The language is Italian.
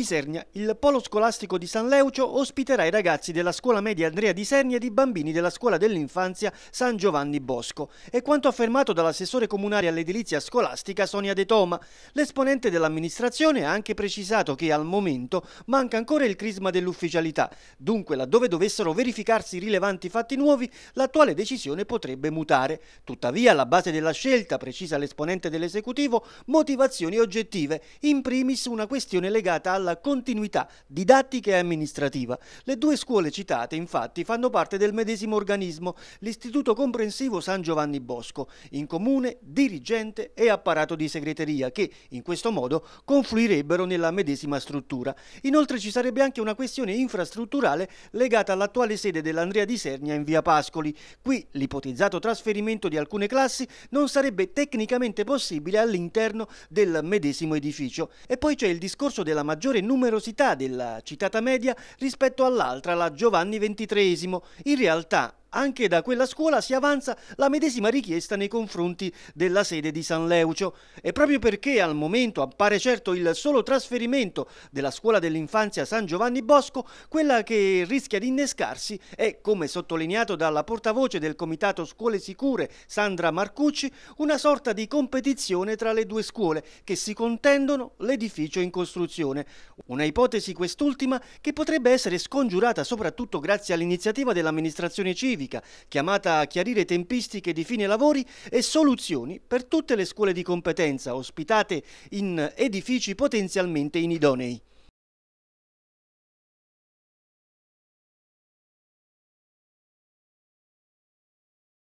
di Isernia, il polo scolastico di San Leucio ospiterà i ragazzi della scuola media Andrea di Sernia e i bambini della scuola dell'infanzia San Giovanni Bosco. È quanto affermato dall'assessore comunale all'edilizia scolastica Sonia De Toma. L'esponente dell'amministrazione ha anche precisato che al momento manca ancora il crisma dell'ufficialità. Dunque, laddove dovessero verificarsi rilevanti fatti nuovi, l'attuale decisione potrebbe mutare. Tuttavia, alla base della scelta, precisa l'esponente dell'esecutivo, motivazioni oggettive, in primis una questione legata alla alla continuità didattica e amministrativa. Le due scuole citate infatti fanno parte del medesimo organismo, l'Istituto Comprensivo San Giovanni Bosco, in comune dirigente e apparato di segreteria che in questo modo confluirebbero nella medesima struttura. Inoltre ci sarebbe anche una questione infrastrutturale legata all'attuale sede dell'Andrea di Sernia in via Pascoli. Qui l'ipotizzato trasferimento di alcune classi non sarebbe tecnicamente possibile all'interno del medesimo edificio. E poi c'è il discorso della maggiore maggiore numerosità della citata media rispetto all'altra, la Giovanni XXIII. In realtà anche da quella scuola si avanza la medesima richiesta nei confronti della sede di San Leucio e proprio perché al momento appare certo il solo trasferimento della scuola dell'infanzia San Giovanni Bosco, quella che rischia di innescarsi è, come sottolineato dalla portavoce del Comitato Scuole Sicure Sandra Marcucci, una sorta di competizione tra le due scuole che si contendono l'edificio in costruzione. Una ipotesi quest'ultima che potrebbe essere scongiurata soprattutto grazie all'iniziativa dell'amministrazione civile civica, chiamata a chiarire tempistiche di fine lavori e soluzioni per tutte le scuole di competenza ospitate in edifici potenzialmente inidonei.